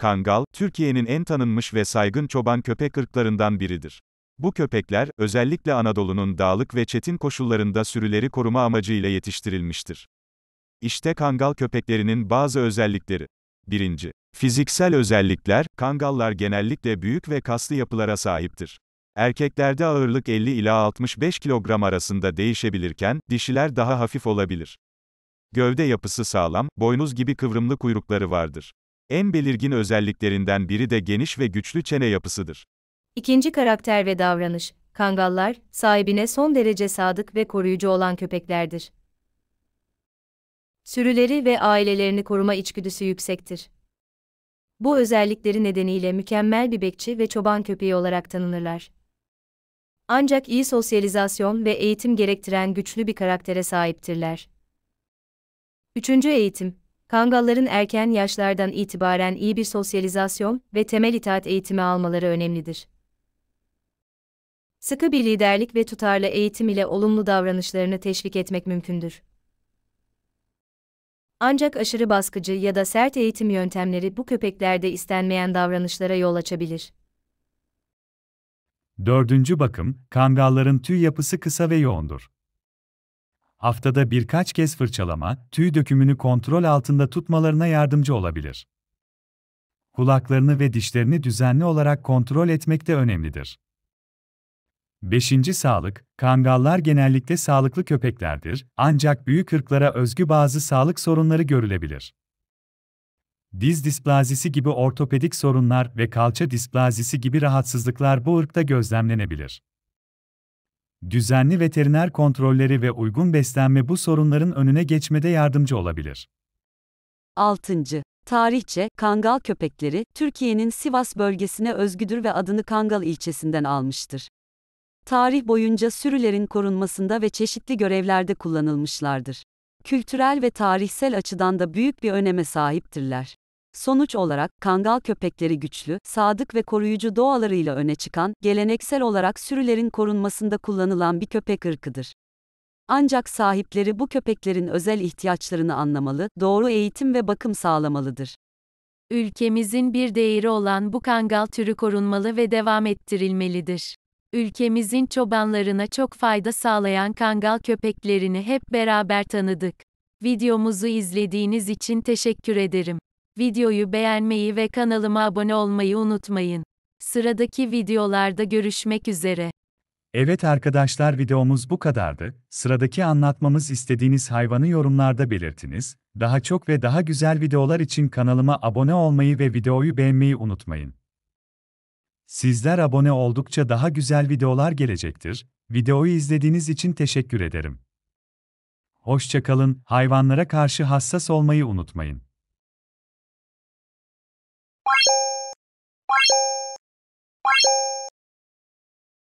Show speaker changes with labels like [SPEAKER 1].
[SPEAKER 1] Kangal, Türkiye'nin en tanınmış ve saygın çoban köpek ırklarından biridir. Bu köpekler, özellikle Anadolu'nun dağlık ve çetin koşullarında sürüleri koruma amacıyla yetiştirilmiştir. İşte kangal köpeklerinin bazı özellikleri. 1. Fiziksel özellikler, kangallar genellikle büyük ve kaslı yapılara sahiptir. Erkeklerde ağırlık 50 ila 65 kilogram arasında değişebilirken, dişiler daha hafif olabilir. Gövde yapısı sağlam, boynuz gibi kıvrımlı kuyrukları vardır. En belirgin özelliklerinden biri de geniş ve güçlü çene yapısıdır.
[SPEAKER 2] İkinci karakter ve davranış, kangallar, sahibine son derece sadık ve koruyucu olan köpeklerdir. Sürüleri ve ailelerini koruma içgüdüsü yüksektir. Bu özellikleri nedeniyle mükemmel bir bekçi ve çoban köpeği olarak tanınırlar. Ancak iyi sosyalizasyon ve eğitim gerektiren güçlü bir karaktere sahiptirler. Üçüncü eğitim, Kangalların erken yaşlardan itibaren iyi bir sosyalizasyon ve temel itaat eğitimi almaları önemlidir. Sıkı bir liderlik ve tutarlı eğitim ile olumlu davranışlarını teşvik etmek mümkündür. Ancak aşırı baskıcı ya da sert eğitim yöntemleri bu köpeklerde istenmeyen davranışlara yol açabilir.
[SPEAKER 3] Dördüncü bakım, kangalların tüy yapısı kısa ve yoğundur haftada birkaç kez fırçalama, tüy dökümünü kontrol altında tutmalarına yardımcı olabilir. Kulaklarını ve dişlerini düzenli olarak kontrol etmek de önemlidir. 5. Sağlık, kangallar genellikle sağlıklı köpeklerdir, ancak büyük ırklara özgü bazı sağlık sorunları görülebilir. Diz displazisi gibi ortopedik sorunlar ve kalça displazisi gibi rahatsızlıklar bu ırkta gözlemlenebilir. Düzenli veteriner kontrolleri ve uygun beslenme bu sorunların önüne geçmede yardımcı olabilir.
[SPEAKER 4] 6. Tarihçe, Kangal köpekleri, Türkiye'nin Sivas bölgesine özgüdür ve adını Kangal ilçesinden almıştır. Tarih boyunca sürülerin korunmasında ve çeşitli görevlerde kullanılmışlardır. Kültürel ve tarihsel açıdan da büyük bir öneme sahiptirler. Sonuç olarak, kangal köpekleri güçlü, sadık ve koruyucu doğalarıyla öne çıkan, geleneksel olarak sürülerin korunmasında kullanılan bir köpek ırkıdır. Ancak sahipleri bu köpeklerin özel ihtiyaçlarını anlamalı, doğru eğitim ve bakım sağlamalıdır.
[SPEAKER 5] Ülkemizin bir değeri olan bu kangal türü korunmalı ve devam ettirilmelidir. Ülkemizin çobanlarına çok fayda sağlayan kangal köpeklerini hep beraber tanıdık. Videomuzu izlediğiniz için teşekkür ederim. Videoyu beğenmeyi ve kanalıma abone olmayı unutmayın. Sıradaki videolarda görüşmek üzere.
[SPEAKER 3] Evet arkadaşlar videomuz bu kadardı. Sıradaki anlatmamız istediğiniz hayvanı yorumlarda belirtiniz. Daha çok ve daha güzel videolar için kanalıma abone olmayı ve videoyu beğenmeyi unutmayın. Sizler abone oldukça daha güzel videolar gelecektir. Videoyu izlediğiniz için teşekkür ederim. Hoşçakalın, hayvanlara karşı hassas olmayı unutmayın.
[SPEAKER 2] バシン